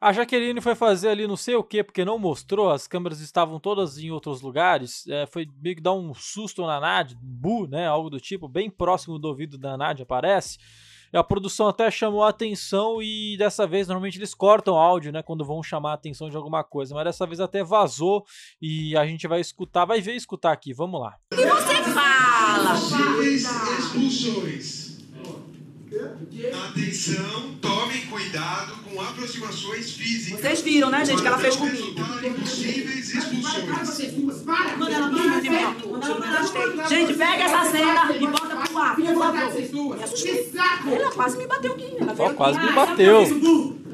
A Jaqueline foi fazer ali não sei o que, porque não mostrou, as câmeras estavam todas em outros lugares. É, foi meio que dar um susto na Nádia, bu, né? Algo do tipo, bem próximo do ouvido da Nádia, aparece A produção até chamou a atenção e dessa vez normalmente eles cortam áudio, né? Quando vão chamar a atenção de alguma coisa, mas dessa vez até vazou e a gente vai escutar, vai ver escutar aqui, vamos lá. O que você fala? expulsões Atenção, tomem cuidado com aproximações físicas. Vocês viram, né, gente, que ela fez comigo. expulsões. Manda ela para Gente, pega essa cena e bota pro ar, por favor. Ela quase me bateu aqui. Ela oh, quase me bateu.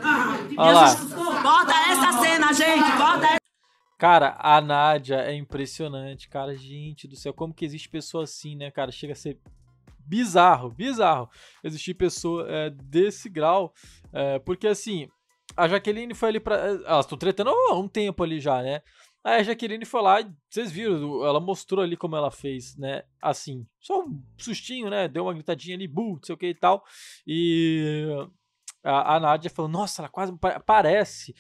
Ah, Olha lá. Bota essa cena, gente. Bota essa. Cara, a Nádia é impressionante, cara. Gente do céu, como que existe pessoa assim, né, cara? Chega a ser bizarro, bizarro existir pessoa é, desse grau, é, porque assim, a Jaqueline foi ali pra. É, elas estão tretando há um tempo ali já, né? Aí a Jaqueline foi lá, vocês viram, ela mostrou ali como ela fez, né? Assim, só um sustinho, né? Deu uma gritadinha ali, bu, não sei o que e tal. E a, a Nádia falou: Nossa, ela quase parece.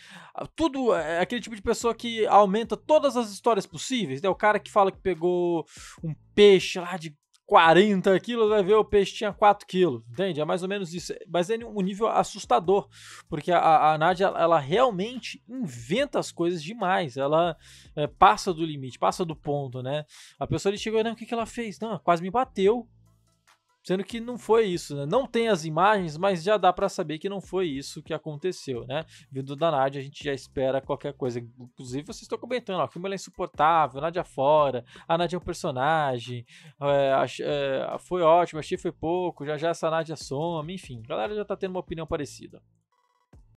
Tudo é, é aquele tipo de pessoa que aumenta todas as histórias possíveis. Né? O cara que fala que pegou um peixe lá de 40 quilos, vai ver o peixe tinha 4 quilos, entende? É mais ou menos isso. Mas é um nível assustador, porque a, a Nádia, ela realmente inventa as coisas demais, ela é, passa do limite, passa do ponto, né? A pessoa ali chegou, não, o que, que ela fez? Não, quase me bateu. Sendo que não foi isso, né? Não tem as imagens, mas já dá para saber que não foi isso que aconteceu, né? Vindo da Nádia, a gente já espera qualquer coisa. Inclusive, vocês estão comentando, ó, o filme é insuportável, Nádia fora, a Nádia é um personagem, é, é, foi ótimo, achei foi pouco, já já essa Nádia some, enfim, a galera já tá tendo uma opinião parecida.